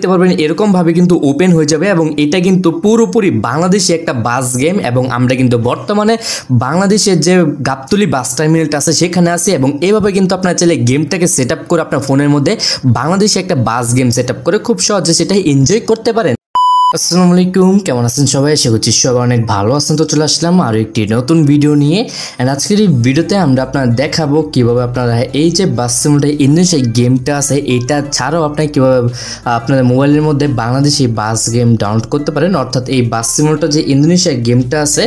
দেখতে পারবেন এরকমভাবে কিন্তু ওপেন হয়ে যাবে এবং এটা কিন্তু পুরোপুরি বাংলাদেশে একটা বাস গেম এবং আমরা কিন্তু বর্তমানে বাংলাদেশের যে গাবতলি বাস টার্মিনালটা আছে সেখানে আসি এবং এভাবে কিন্তু আপনার চাইলে গেমটাকে সেট করে আপনার ফোনের মধ্যে বাংলাদেশে একটা বাস গেম সেট করে খুব সহজে সেটা এনজয় করতে পারেন আসসালামু আলাইকুম কেমন আছেন সবাই আশা করছি সবাই অনেক ভালো আছেন তো চলে আসলাম আরও একটি নতুন ভিডিও নিয়ে অ্যান্ড আজকের এই ভিডিওতে আমরা আপনার দেখাবো কীভাবে আপনারা এই যে বাসিমুলটা ইন্দোনেশিয়া গেমটা আছে এটা ছাড়াও আপনার কীভাবে আপনার মোবাইলের মধ্যে বাংলাদেশি বাস গেম ডাউনলোড করতে পারেন অর্থাৎ এই বাসিমুলটা যে ইন্দোনেশিয়া গেমটা আছে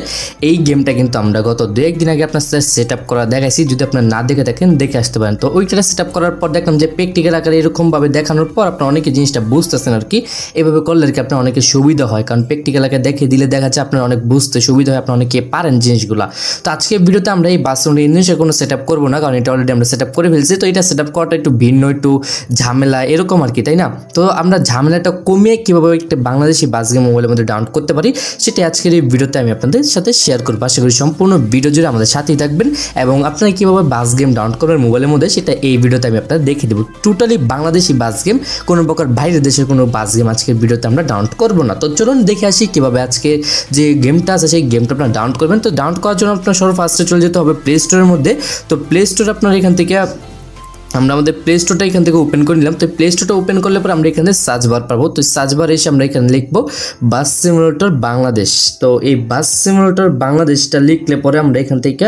এই গেমটা কিন্তু আমরা গত দু একদিন আগে আপনার সাথে সেট আপ করা দেখাইছি যদি আপনার না দেখে থাকেন দেখে আসতে পারেন তো ওইটা সেট আপ করার পর দেখলাম যে প্র্যাকটিক্যাল আকারে এরকমভাবে দেখানোর পর আপনার অনেকে জিনিসটা বুঝতেছেন আর কি এভাবে করলে আর কি আপনার অনেকে সুবিধা হয় কারণ প্র্যাকটিক্যালকে দেখে দিলে দেখা যাচ্ছে আপনার অনেক বুঝতে সুবিধা হয় আপনার অনেকে পারেন জিনিসগুলো তো আজকে ভিডিওতে আমরা এই বাসনের ইঞ্জিনিয়ার কোনো সেট আপ করবো না কারণ এটা অলরেডি আমরা সেট আপ করে ফেলছি তো এটা সেট আপ করাটা একটু ভিন্ন একটু ঝামেলা এরকম আর কি তাই না তো আমরা ঝামেলাটা কমিয়ে কীভাবে একটা বাংলাদেশি বাস গেম মোবাইলের মধ্যে ডাউনলোড করতে পারি সেটা আজকের এই ভিডিওতে আমি আপনাদের সাথে শেয়ার করবো আশা করি সম্পূর্ণ ভিডিও জুড়ে আমাদের সাথেই থাকবেন এবং আপনারা কীভাবে বাস গেম ডাউনলোড করবেন মোবাইলের মধ্যে সেটা এই ভিডিওতে আমি আপনাদের দেখিয়ে দেবো টোটালি বাংলাদেশি বাস গেম কোনো প্রকার বাইরের দেশের কোনো বাস গেম আজকের ভিডিওতে আমরা ডাউনলোড করব করবো না তো চলুন দেখে আসি কীভাবে আজকে যে গেমটা আছে সেই গেমটা আপনার ডাউনলোড করবেন তো ডাউনলোড করার জন্য আপনার সর্ব ফার্স্টে চলে যেতে হবে প্লে স্টোরের মধ্যে তো প্লে স্টোর আপনার এখান থেকে আমরা আমাদের প্লে স্টোরটা এখান থেকে ওপেন করে নিলাম তো প্লে স্টোরটা ওপেন করলে পরে আমরা এখানে সার্চ বার পাবো তো সার্চ বার এসে আমরা এখানে লিখবো বাস সিমুলেটর বাংলাদেশ তো এই বাস সিমুলেটর বাংলাদেশটা লিখলে পরে আমরা এখান থেকে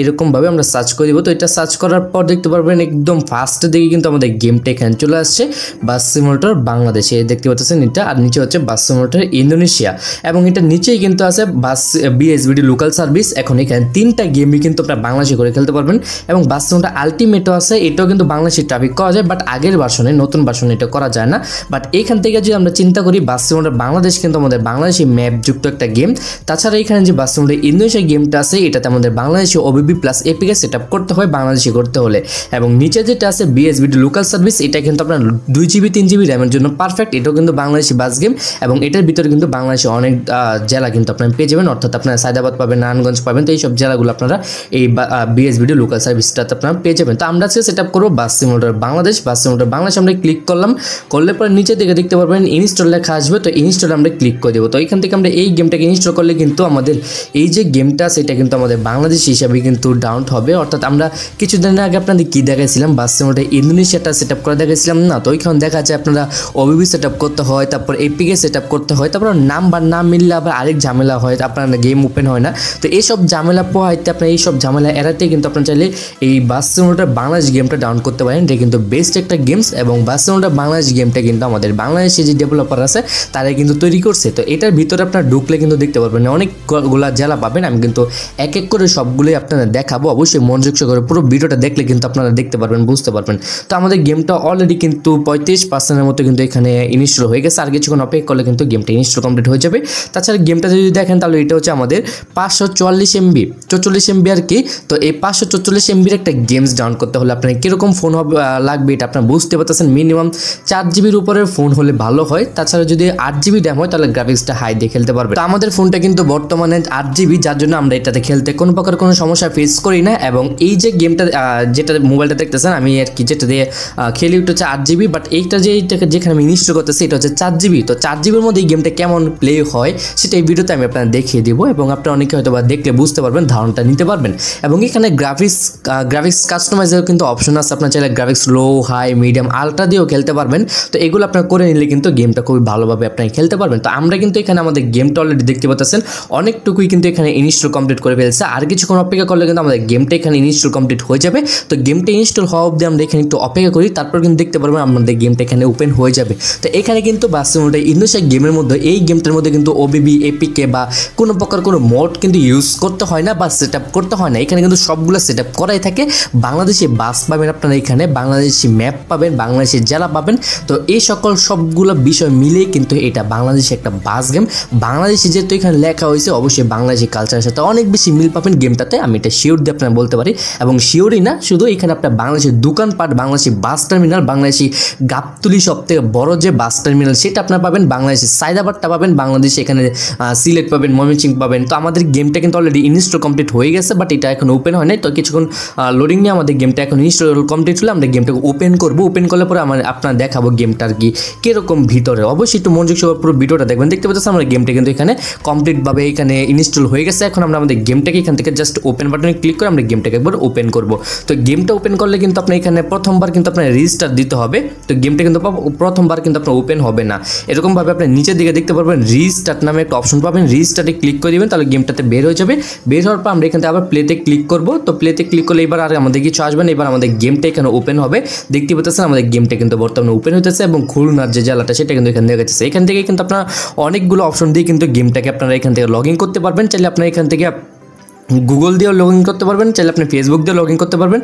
এরকমভাবে আমরা সার্চ করে দেবো তো এটা সার্চ করার পর দেখতে পারবেন একদম ফার্স্ট দিকে কিন্তু আমাদের গেমটা এখানে চলে আসছে বাস সিমুলেটর বাংলাদেশ এই দেখতে পাচ্ছেন এটা আর নিচে হচ্ছে বাস সিমুলেটর ইন্দোনেশিয়া এবং এটা নিচেই কিন্তু আছে বাস বিএসবিডি লোকাল সার্ভিস এখন এখানে তিনটা গেমই কিন্তু আপনারা বাংলাদেশে করে খেলতে পারবেন এবং বাস সিমুলেটর আলটিমেটও আছে এটাও কিন্তু বাংলাদেশের ট্রাফিক করা যায় বাট আগের ভার্সনে নতুন ভার্সনে এটা করা যায় না বাট এখান থেকে যদি আমরা চিন্তা করি বাস্তবনের বাংলাদেশ কিন্তু আমাদের বাংলাদেশি ম্যাপযুক্ত একটা গেম তাছাড়া এখানে যে বাস্তবনের ইন্দোনেশিয়া গেমটা আছে এটাতে আমাদের Bangladeshi OBB plus APK set করতে হয় বাংলাদেশি করতে হলে এবং নিচে যেটা আছে বিএসবিটি লোকাল সার্ভিস এটা কিন্তু আপনার দুই জিবি তিন জিবি র্যামের জন্য পারফেক্ট এটাও কিন্তু বাংলাদেশি বাস গেম এবং এটার ভিতরে কিন্তু বাংলাদেশে অনেক জেলা কিন্তু আপনারা পেয়ে যাবেন অর্থাৎ আপনারা সায়দাবাদ পাবেন নারায়ণগঞ্জ পাবেন তো এইসব জেলাগুলো আপনারা এই বিএসবিডি লোকাল সার্ভিসটাতে আপনারা পেয়ে যাবেন তো আমরা আজকে সেট আপ করবো bus simulator Bangladesh bus simulator Bangladesh আমরা ক্লিক করলাম করলে পরে নিচে দিকে দেখতে পারবেন ইনস্টল লেখা আসবে তো ইনস্টল আমরা ক্লিক করে দেবো তো এখান থেকে আমরা এই গেমটাকে ইনস্টল করলে কিন্তু আমাদের এই যে গেমটা সেটা কিন্তু আমাদের বাংলাদেশ হিসাবে কিন্তু ডাউন হবে অর্থাৎ আমরা কিছুদিন আগে আপনাদের কী দেখাইছিলাম বাস সিমুলেটার ইন্দোনেশিয়াটা সেট আপ করে দেখাইছিলাম না তো ওইখানে দেখা যায় আপনারা ওবিবি সেট আপ করতে হয় তারপর এপিকে সেট আপ করতে হয় তারপর নাম্বার না মিললে আবার আরেক ঝামেলা হয় আপনার গেম ওপেন হয় না তো এইসব ঝামেলা পোহাইতে আপনার এইসব ঝামেলা এড়াতে কিন্তু আপনার চাইলে এই বাস সিমুলেটার বাংলাদেশ গেমটা ডাউন করতে পারেন এটা কিন্তু বেস্ট একটা গেমস এবং বার্সেলোনা বাংলাদেশ গেমটা কিন্তু আমাদের বাংলাদেশে যে ডেভেলপার আছে তারাই কিন্তু তৈরি করছে তো এটার ভিতরে আপনার ঢুকলে কিন্তু দেখতে পারবেন অনেকগুলা জেলা পাবেন আমি কিন্তু এক এক করে সবগুলোই আপনারা দেখাবো অবশ্যই মনোযোগ সহকারে পুরো ভিডিওটা দেখলে কিন্তু আপনারা দেখতে পারবেন বুঝতে পারবেন তো আমাদের গেমটা অলরেডি কিন্তু পঁয়ত্রিশ পার্সেন্টের মতো কিন্তু এখানে ইনস্টল হয়ে গেছে আর কিছুক্ষণ অপেক্ষা করলে কিন্তু গেমটা ইনস্টল কমপ্লিট হয়ে যাবে তাছাড়া গেমটা যদি দেখেন তাহলে এটা হচ্ছে আমাদের পাঁচশো চুয়াল্লিশ এমবি চৌচল্লিশ এমবি আর কি তো এই পাঁচশো চৌচল্লিশ এমবির একটা গেমস ডাউন করতে হলে আপনার আপনার কীরকম ফোন হবে লাগবে এটা আপনার বুঝতে পারতেছেন মিনিমাম চার জিবির উপরে ফোন হলে ভালো হয় তাছাড়া যদি আট জিবি র্যাম হয় তাহলে গ্রাফিক্সটা হাই দিয়ে খেলতে পারবে তো আমাদের ফোনটা কিন্তু বর্তমানে আট জিবি যার জন্য আমরা এটাতে খেলতে কোনো প্রকার কোনো সমস্যা ফেস করি না এবং এই যে গেমটা যেটা মোবাইলটা দেখতেছেন আমি আর কি যেটা দিয়ে খেলি উঠতে হচ্ছে আট জিবি বাট এইটা যে এইটাকে যেখানে আমি ইনস্টল করতেছি এটা হচ্ছে চার জিবি তো চার জিবির মধ্যে এই গেমটা কেমন প্লে হয় সেটা এই ভিডিওতে আমি আপনার দেখিয়ে দেবো এবং আপনার অনেকে হয়তো বা দেখলে বুঝতে পারবেন ধারণটা নিতে পারবেন এবং এখানে গ্রাফিক্স গ্রাফিক্স কাস্টমাইজার কিন্তু অপশন আছে আপনার চাইলে graphics low high medium ultra দিয়েও খেলতে পারবেন তো এগুলো আপনার করে নিলে কিন্তু গেমটা খুবই ভালোভাবে আপনি খেলতে পারবেন তো আমরা কিন্তু এখানে আমাদের গেমটা অলরেডি দেখতে পাচ্ছেন অনেকটুকুই কিন্তু এখানে ইনস্টল কমপ্লিট করে ফেলছে আর কিছুক্ষণ অপেক্ষা করলে কিন্তু আমাদের গেমটা এখানে ইনস্টল কমপ্লিট হয়ে যাবে তো গেমটা ইনস্টল হওয়া অবধি আমরা এখানে একটু অপেক্ষা করি তারপর কিন্তু দেখতে পারবেন আমাদের গেমটা এখানে ওপেন হয়ে যাবে তো এখানে কিন্তু বাস্তবটা ইন্দোনেশিয়া গেমের মধ্যে এই গেমটার মধ্যে কিন্তু ওবিবি এপিকে বা কোনো প্রকার কোনো মোড কিন্তু ইউজ করতে হয় না বা সেট করতে হয় না এখানে কিন্তু সবগুলো সেট করাই থাকে বাংলাদেশে বাস পাবেন আপনারা এখানে বাংলাদেশি ম্যাপ পাবেন বাংলাদেশের জেলা পাবেন তো এই সকল সবগুলো বিষয় মিলে কিন্তু এটা বাংলাদেশে একটা বাস গেম বাংলাদেশে যেহেতু এখানে লেখা হয়েছে অবশ্যই বাংলাদেশি কালচারের সাথে অনেক বেশি মিল পাবেন গেমটাতে আমি এটা শিওর দিয়ে আপনার বলতে পারি এবং শিওরই না শুধু এখানে আপনার বাংলাদেশের দোকানপাট বাংলাদেশি বাস টার্মিনাল বাংলাদেশি গাবতুলি সব থেকে বড় যে বাস টার্মিনাল সেটা আপনার পাবেন বাংলাদেশের সাইদাবাদটা পাবেন বাংলাদেশে এখানে সিলেট পাবেন ময়মনসিং পাবেন তো আমাদের গেমটা কিন্তু অলরেডি ইনস্টল কমপ্লিট হয়ে গেছে বাট এটা এখন ওপেন হয় নাই তো কিছুক্ষণ লোডিং নিয়ে আমাদের গেমটা এখন ইনস্টল কমপ্লিট হলে আমরা গেমটাকে ওপেন করবো ওপেন করার পরে আমার আপনার দেখাবো গেমটা আর কি কীরকম ভিতরে অবশ্যই একটু মনোযোগ সব পুরো ভিডিওটা দেখবেন দেখতে পাচ্ছি আমরা গেমটা কিন্তু এখানে কমপ্লিটভাবে এখানে ইনস্টল হয়ে গেছে এখন আমরা আমাদের গেমটাকে এখান থেকে জাস্ট ওপেন বাটনে ক্লিক করে আমরা গেমটাকে একবার ওপেন করব তো গেমটা ওপেন করলে কিন্তু আপনার এখানে প্রথমবার কিন্তু আপনার রেজিস্টার দিতে হবে তো গেমটা কিন্তু প্রথমবার কিন্তু আপনার ওপেন হবে না এরকমভাবে আপনি নিচের দিকে দেখতে পারবেন রিস্টার্ট নামে একটা অপশন পাবেন রিস্টার্টে ক্লিক করে দেবেন তাহলে গেমটাতে বের হয়ে যাবে বের হওয়ার পর আমরা এখান থেকে আবার প্লেতে ক্লিক করব তো প্লেতে ক্লিক করলে এবার আর আমাদের কিছু আসবেন এবার আমাদের গেমটা এখানে ওপেন হবে দেখতে পাচ্ছেন আমাদের গেমটা কিন্তু বর্তমানে ওপেন হতেছে এবং খুলনার যে জেলাটা সেটা কিন্তু এখান থেকে যাচ্ছে এখান থেকে কিন্তু আপনারা অনেকগুলো অপশন দিয়ে কিন্তু গেমটাকে আপনারা এখান থেকে লগ করতে পারবেন চাইলে আপনারা এখান থেকে গুগল দিয়েও লগ ইন করতে পারবেন চাইলে আপনি ফেসবুক দিয়ে লগ ইন করতে পারবেন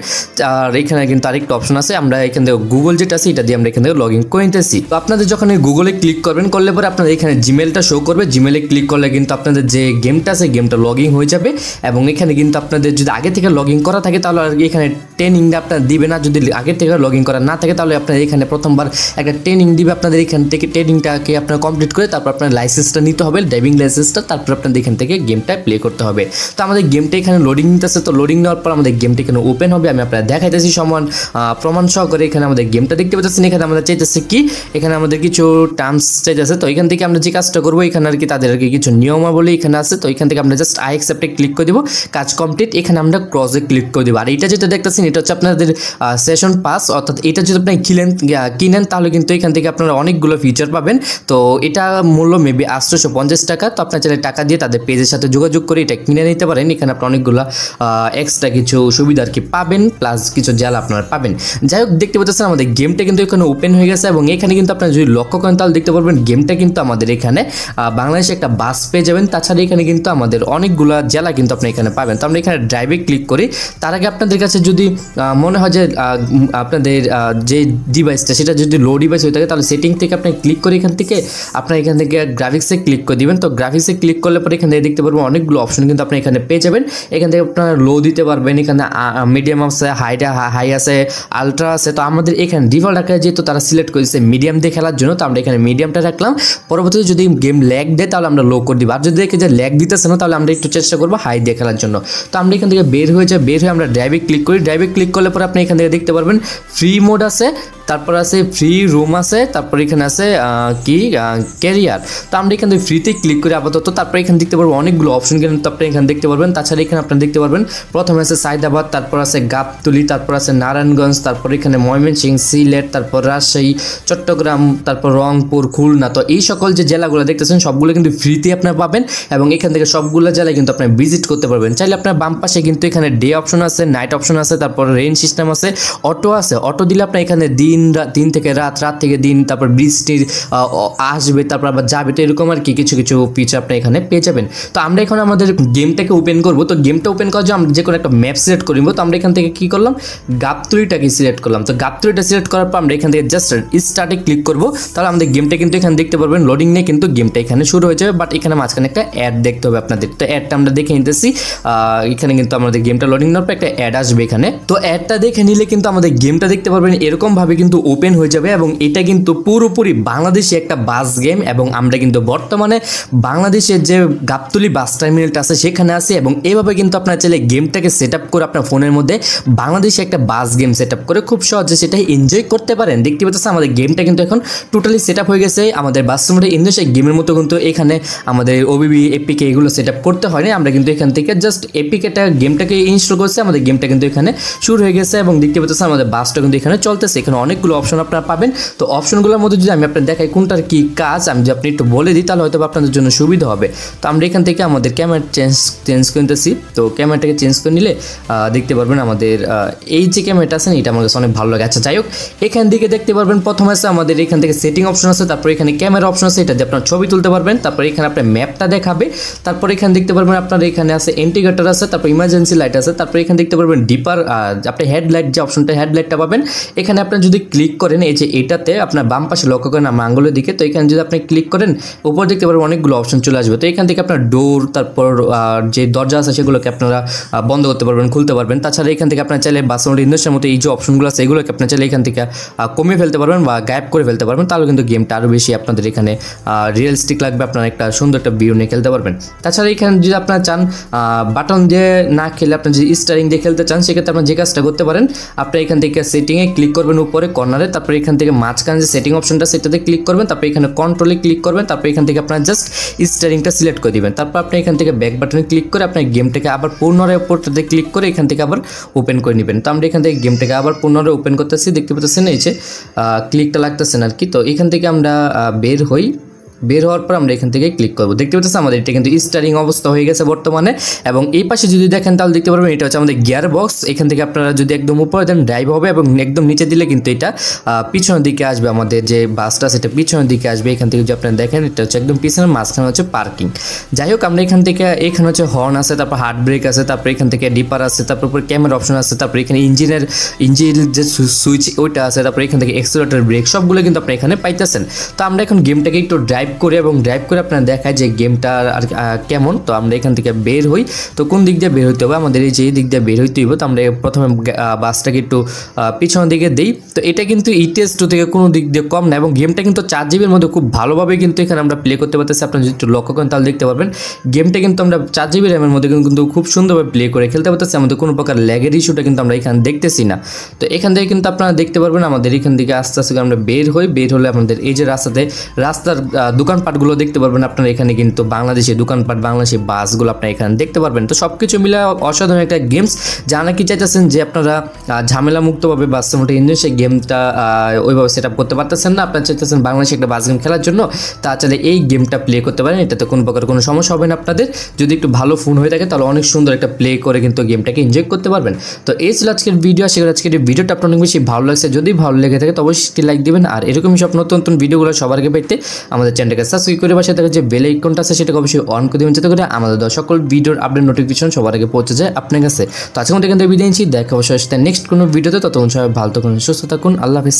আর এখানে কিন্তু আরেকটা অপশন আছে আমরা এখান থেকে গুগল যেটা আছে এটা দিয়ে আমরা এখান থেকে লগ ইন করে নিতেছি তো আপনাদের যখন গুগলে ক্লিক করবেন করলে পরে আপনাদের এখানে জিমেলটা শো করবে জিমেলে ক্লিক করলে কিন্তু আপনাদের যে গেমটা আছে গেমটা লগ ইন হয়ে যাবে এবং এখানে কিন্তু আপনাদের যদি আগে থেকে লগ ইন করা থাকে তাহলে আর এখানে ট্রেনিংটা আপনার দিবে না যদি আগে থেকে লগ ইন করা না থাকে তাহলে আপনার এখানে প্রথমবার একটা ট্রেনিং দিবে আপনাদের এখান থেকে ট্রেনিংটাকে আপনার কমপ্লিট করে তারপর আপনার লাইসেন্সটা নিতে হবে ড্রাইভিং লাইসেন্সটা তারপর আপনাদের এখান থেকে গেমটা প্লে করতে হবে তো আমাদের গেমটা এখানে লোডিং নিতেছে তো লোডিং নেওয়ার পর আমাদের গেমটা এখানে ওপেন হবে আমি আপনারা দেখাইতেছি সমান প্রমাণ সহকারে এখানে আমাদের গেমটা দেখতে পাচ্ছেন এখানে আমাদের চাইতেছে কি এখানে আমাদের কিছু টার্মস চাইতেছে তো এখান থেকে আমরা যে কাজটা করবো এখানে আর কি তাদের আর কি কিছু নিয়মাবলী এখানে আছে তো এখান থেকে আমরা জাস্ট আই অ্যাকসেপ্টে ক্লিক করে দিব কাজ কমপ্লিট এখানে আমরা ক্রসে ক্লিক করে দিব আর এটা যেটা দেখতেছেন এটা হচ্ছে আপনাদের সেশন পাস অর্থাৎ এটা যদি আপনি কিনেন কিনেন তাহলে কিন্তু এখান থেকে আপনারা অনেকগুলো ফিচার পাবেন তো এটা মূল্য মেবি আটশোশো টাকা তো আপনার চাইলে টাকা দিয়ে তাদের পেজের সাথে যোগাযোগ করে এটা কিনে নিতে পারেন এখানে আপনি অনেকগুলো এক্সট্রা কিছু সুবিধা আর কি পাবেন প্লাস কিছু জাল আপনারা পাবেন যাই হোক দেখতে পাচ্ছেন আমাদের গেমটা কিন্তু এখানে ওপেন হয়ে গেছে এবং এখানে কিন্তু আপনারা যদি লক্ষ্য করেন তাহলে দেখতে পারবেন গেমটা কিন্তু আমাদের এখানে বাংলাদেশে একটা বাস পেয়ে যাবেন তাছাড়া এখানে কিন্তু আমাদের অনেকগুলো জেলা কিন্তু আপনি এখানে পাবেন তো আমরা এখানে ড্রাইভে ক্লিক করি তার আগে আপনাদের কাছে যদি মনে হয় যে আপনাদের যে ডিভাইসটা সেটা যদি লো ডিভাইস হয়ে থাকে তাহলে সেটিং থেকে আপনি ক্লিক করে এখান থেকে আপনার এখান থেকে গ্রাফিক্সে ক্লিক করে দেবেন তো গ্রাফিক্সে ক্লিক করলে পরে এখানে দেখতে পারবেন অনেকগুলো অপশন কিন্তু আপনি এখানে পেয়ে যাবেন নেবেন এখান থেকে আপনারা লো দিতে পারবেন এখানে মিডিয়াম আছে হাইটা হাই আছে আলট্রা আছে তো আমাদের এখানে ডিফল্ট আকারে যেহেতু তারা সিলেক্ট করেছে মিডিয়াম দিয়ে খেলার জন্য তো আমরা এখানে মিডিয়ামটা রাখলাম পরবর্তীতে যদি গেম ল্যাগ দেয় তাহলে আমরা লো করে দিব আর যদি দেখে যে ল্যাগ দিতেছে না তাহলে আমরা একটু চেষ্টা করবো হাই দিয়ে খেলার জন্য তো আমরা এখান থেকে বের হয়ে যাই বের হয়ে আমরা ড্রাইভে ক্লিক করি ড্রাইভে ক্লিক করলে পরে আপনি এখান থেকে দেখতে পারবেন ফ্রি মোড আছে তারপর আছে ফ্রি রুম আছে তারপর এখানে আছে কি ক্যারিয়ার তো আমরা এখান থেকে ফ্রিতে ক্লিক করি আপাতত তারপর এখানে দেখতে পারবো অনেকগুলো অপশন কিন্তু আপনি এখানে দেখতে পারবেন তাছাড়া আচ্ছা, এখানে আপনারা দেখতে পারবেন প্রথমে আছে সাইদাবাদ তারপর আছে গাবতুলি তারপর আছে নারায়ণগঞ্জ তারপর এখানে ময়মনসিং সিলেট তারপর রাজশাহী চট্টগ্রাম তারপর রংপুর খুলনা তো এই সকল যে জেলাগুলো দেখতেছেন সবগুলো কিন্তু ফ্রিতে আপনারা পাবেন এবং এখান থেকে সবগুলো জেলায় কিন্তু আপনারা ভিজিট করতে পারবেন চাইলে আপনার বাম পাশে কিন্তু এখানে ডে অপশন আছে নাইট অপশন আছে তারপর রেন সিস্টেম আছে অটো আছে অটো দিলে আপনার এখানে দিন দিন থেকে রাত রাত থেকে দিন তারপর বৃষ্টির আসবে তারপর আবার যাবে তো এরকম আর কি কিছু কিছু পিচ আপনি এখানে পেয়ে যাবেন তো আমরা এখন আমাদের গেমটাকে ওপেন করব করব তো গেমটা ওপেন করার জন্য আমরা যে কোনো একটা ম্যাপ সিলেক্ট করব তো আমরা এখান থেকে কী করলাম গাবতুরিটাকে সিলেক্ট করলাম তো গাবতুরিটা সিলেক্ট করার পর আমরা এখান থেকে জাস্ট স্টার্টে ক্লিক করব তাহলে আমাদের গেমটা কিন্তু এখানে দেখতে পারবেন লোডিং নিয়ে কিন্তু গেমটা এখানে শুরু হয়ে যাবে বাট এখানে মাঝখানে একটা অ্যাড দেখতে হবে আপনাদের তো অ্যাডটা আমরা দেখে নিতেছি এখানে কিন্তু আমাদের গেমটা লোডিং নেওয়ার পর একটা অ্যাড আসবে এখানে তো অ্যাডটা দেখে নিলে কিন্তু আমাদের গেমটা দেখতে পারবেন এরকমভাবে কিন্তু ওপেন হয়ে যাবে এবং এটা কিন্তু পুরোপুরি বাংলাদেশি একটা বাস গেম এবং আমরা কিন্তু বর্তমানে বাংলাদেশের যে গাপতুলি বাস টার্মিনালটা আছে সেখানে আছি এবং এভাবে কিন্তু আপনার চাইলে গেমটাকে সেট করে আপনার ফোনের মধ্যে বাংলাদেশে একটা বাস গেম সেট করে খুব সহজে সেটা এনজয় করতে পারেন দেখতে পাচ্ছেন আমাদের গেমটা কিন্তু এখন টোটালি সেট হয়ে গেছে আমাদের বাসরুমটা ইনজয় সেই গেমের মতো কিন্তু এখানে আমাদের ওবিবি এপিকে এগুলো সেট করতে হয়নি আমরা কিন্তু এখান থেকে জাস্ট এপিকেটা গেমটাকে ইনস্টল করছে আমাদের গেমটা কিন্তু এখানে শুরু হয়ে গেছে এবং দেখতে পাচ্ছেন আমাদের বাসটা কিন্তু এখানে চলতেছে এখানে অনেকগুলো অপশন আপনারা পাবেন তো অপশনগুলোর মধ্যে যদি আমি আপনার দেখাই কোনটার কী কাজ আমি যদি আপনি একটু বলে দিই তাহলে হয়তো আপনাদের জন্য সুবিধা হবে তো আমরা এখান থেকে আমাদের ক্যামেরা চেঞ্জ চেঞ্জ করে কিনতেছি তো ক্যামেরাটাকে চেঞ্জ করে নিলে দেখতে পারবেন আমাদের এই যে ক্যামেরাটা আছে এটা আমার কাছে অনেক ভালো লাগে আচ্ছা যাই হোক এখান থেকে দেখতে পারবেন প্রথম আছে আমাদের এখান থেকে সেটিং অপশন আছে তারপর এখানে ক্যামেরা অপশন আছে এটা দিয়ে আপনার ছবি তুলতে পারবেন তারপর এখানে আপনার ম্যাপটা দেখাবে তারপর এখানে দেখতে পারবেন আপনার এখানে আছে ইন্টিগ্রেটর আছে তারপর ইমার্জেন্সি লাইট আছে তারপর এখানে দেখতে পারবেন ডিপার আপনি হেডলাইট যে অপশনটা হেডলাইটটা পাবেন এখানে আপনি যদি ক্লিক করেন এই যে এটাতে আপনার বাম পাশে লক্ষ্য করেন আমার আঙ্গুলের দিকে তো এখানে যদি আপনি ক্লিক করেন উপর দেখতে পারবেন অনেকগুলো অপশন চলে আসবে তো এখান থেকে আপনার ডোর তারপর যে দরজা দরজা আছে সেগুলোকে আপনারা বন্ধ করতে পারবেন খুলতে পারবেন তাছাড়া এখান থেকে আপনার চাইলে বাসন ইন্ডোসের মতো এই যে অপশনগুলো আছে এগুলোকে আপনার চাইলে এখান থেকে কমিয়ে ফেলতে পারবেন বা গ্যাপ করে ফেলতে পারবেন তাহলে কিন্তু গেমটা আরও বেশি আপনাদের এখানে রিয়েলিস্টিক লাগবে আপনার একটা সুন্দর একটা ভিউ নিয়ে খেলতে পারবেন তাছাড়া এখানে যদি আপনার চান বাটন দিয়ে না খেলে আপনার যদি স্টারিং দিয়ে খেলতে চান সেক্ষেত্রে আপনার যে কাজটা করতে পারেন আপনার এখান থেকে সেটিংয়ে ক্লিক করবেন উপরে কর্নারে তারপরে এখান থেকে মাঝখানে যে সেটিং অপশনটা সেটাতে ক্লিক করবেন তারপরে এখানে কন্ট্রোলে ক্লিক করবেন তারপরে এখান থেকে আপনার জাস্ট স্টারিংটা সিলেক্ট করে দেবেন তারপর আপনি এখান থেকে ব্যাক বাটনে ক্লিক করে আপনার গেমটাকে আবার পুনরায় ওপরটাতে ক্লিক করে এখান থেকে আবার ওপেন করে নেবেন তো আমরা এখান থেকে গেমটাকে আবার পুনরায় ওপেন করতেছি দেখতে পাচ্ছেন এই যে ক্লিকটা লাগতেছে না আর কি তো এখান থেকে আমরা বের হই বের হওয়ার পর আমরা এখান থেকে ক্লিক করবো দেখতে পাচ্ছি আমাদের এটা কিন্তু স্টারিং অবস্থা হয়ে গেছে বর্তমানে এবং এই পাশে যদি দেখেন তাহলে দেখতে পারবেন এটা হচ্ছে আমাদের গিয়ার বক্স এখান থেকে আপনারা যদি একদম উপরে দেন ড্রাইভ হবে এবং একদম নিচে দিলে কিন্তু এটা পিছনের দিকে আসবে আমাদের যে বাসটা সেটা পিছনের দিকে আসবে এখান থেকে যদি আপনারা দেখেন এটা হচ্ছে একদম পিছনের মাঝখানে হচ্ছে পার্কিং যাই হোক আমরা এখান থেকে এখানে হচ্ছে হর্ন আছে তারপর হার্ট ব্রেক আছে তারপর এখান থেকে ডিপার আছে তারপর উপরে ক্যামেরা অপশন আছে তারপর এখানে ইঞ্জিনের ইঞ্জিন যে সুইচ ওইটা আছে তারপর এখান থেকে এক্সেলেটার ব্রেক সবগুলো কিন্তু আপনি এখানে পাইতেছেন তো আমরা এখন গেমটাকে একটু ড্রাইভ ব্যাক করে এবং ড্রাইভ করে আপনারা দেখায় যে গেমটা আর কেমন তো আমরা এখান থেকে বের হই তো কোন দিক দিয়ে বের হইতে হবে আমাদের এই যে দিক দিয়ে বের হইতে হইব তো আমরা প্রথমে বাসটাকে একটু পিছনের দিকে দিই তো এটা কিন্তু ইটিএস e টু থেকে কোনো দিক দিয়ে কম না এবং গেমটা কিন্তু চার জিবির মধ্যে খুব ভালোভাবে কিন্তু এখানে আমরা প্লে করতে পারতেছি আপনারা যদি একটু লক্ষ্য করেন তাহলে দেখতে পারবেন গেমটা কিন্তু আমরা চার জিবি র্যামের মধ্যে কিন্তু খুব সুন্দরভাবে প্লে করে খেলতে পারতেছি আমাদের কোনো প্রকার ল্যাগের ইস্যুটা কিন্তু আমরা এখানে দেখতেছি না তো এখান থেকে কিন্তু আপনারা দেখতে পারবেন আমাদের এখান থেকে আস্তে আস্তে আমরা বের হই বের হলে আমাদের এই যে রাস্তাতে রাস্তার দোকানপাটগুলো দেখতে পারবেন আপনারা এখানে কিন্তু বাংলাদেশে দোকানপাট বাংলাদেশে বাসগুলো আপনারা এখানে দেখতে পারবেন তো সব কিছু মিলে অসাধারণ একটা গেমস যা নাকি চাইতেছেন যে আপনারা ঝামেলামুক্তভাবে বাস মোটে ইঞ্জিন সেই গেমটা ওইভাবে সেট আপ করতে পারতেছেন না আপনারা চাইতেছেন বাংলাদেশে একটা বাস গেম খেলার জন্য তা এই গেমটা প্লে করতে পারেন এটাতে কোনো প্রকার কোনো সমস্যা হবে না আপনাদের যদি একটু ভালো ফোন হয়ে থাকে তাহলে অনেক সুন্দর একটা প্লে করে কিন্তু গেমটাকে এনজয় করতে পারবেন তো এই ছিল আজকের ভিডিও সেগুলো আজকের ভিডিওটা আপনার অনেক বেশি ভালো লাগছে যদি ভালো লেগে থাকে তো অবশ্যই লাইক দেবেন আর এরকমই সব নতুন নতুন ভিডিওগুলো সবার আগে পেতে আমাদের চ্যানেলটাকে সাবস্ক্রাইব করে পাশে দেখা যে বেল আইকনটা আছে সেটাকে অবশ্যই অন করে দেবেন যাতে করে আমাদের সকল ভিডিওর আপডেট নোটিফিকেশন সবার আগে পৌঁছে যায় আপনার কাছে তো আজকে এখান থেকে বিদায় নিচ্ছি দেখা অবশ্যই নেক্সট কোনো ভিডিওতে ততক্ষণ সবাই ভালো থাকুন সুস্থ থাকুন আল্লাহ হাফিজ